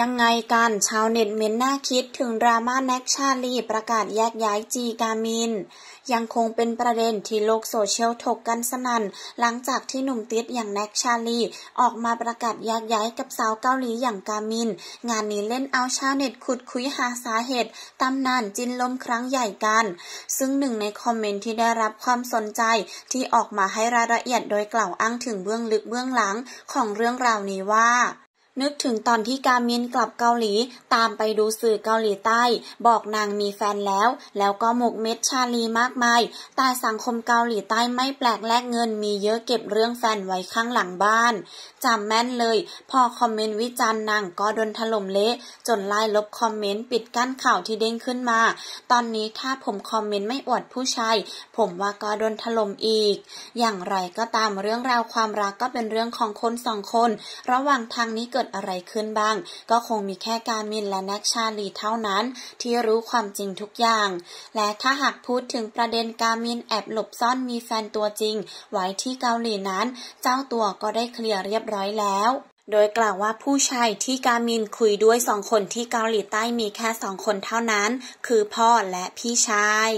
ยังไงกันชาวเน็ตเม้นหน้าคิดถึงดราม่าแน็กชาลีประกาศแยกย้ายจีกามิน ยังคงเป็นประเด็นที่โลกโซเชียลถกกันสนัน่นหลังจากที่หนุ่มติดอย่างแน็กชาลีออกมาประกาศแยกย้ายกับสาวเกาหลีอย่างกามิน งานนี้เล่นเอาชาวเน็ตขุดคุยหาสาเหตุตำนานจินลมครั้งใหญ่กัน ซึ่งหนึ่งในคอมเมนต์ที่ได้รับความสนใจที่ออกมาให้รายละเอียดโดยกล่าวอ้างถึงเบื้องลึกเบื้องหลังของเรื่องราวนี้ว่านึกถึงตอนที่กามินกลับเกาหลี ตามไปดูสื่อเกาหลีใต้ บอกนางมีแฟนแล้ว แล้วก็หมกเม็ดชาลีมากมายแต่สังคมเกาหลีใต้ไม่แปลกแลกเงินมีเยอะเก็บเรื่องแฟนไว้ข้างหลังบ้านจำแม่นเลย พอคอมเมนต์วิจารณ์นางก็โดนถล่มเละ จนไล่ลบคอมเมนต์ปิดกั้นข่าวที่เด้งขึ้นมา ตอนนี้ถ้าผมคอมเมนต์ไม่อวดผู้ชายผมว่าก็โดนถล่มอีก อย่างไรก็ตามเรื่องราวความรักก็เป็นเรื่องของคนสองคน ระหว่างทางนี้เกิดดอะไรขึ้นบ้าง ก็คงมีแค่การมินและแน็กชาลีเท่านั้น ที่รู้ความจริงทุกอย่าง และถ้าหากพูดถึงประเด็นการมินแอบหลบซ่อนมีแฟนตัวจริงไว้ที่เกาหลีนั้น เจ้าตัวก็ได้เคลียร์เรียบร้อยแล้ว โดยกล่าวว่าผู้ชายที่กามินคุยด้วยสองคนที่เกาหลีใต้มีแค่สองคนเท่านั้น คือพ่อและพี่ชาย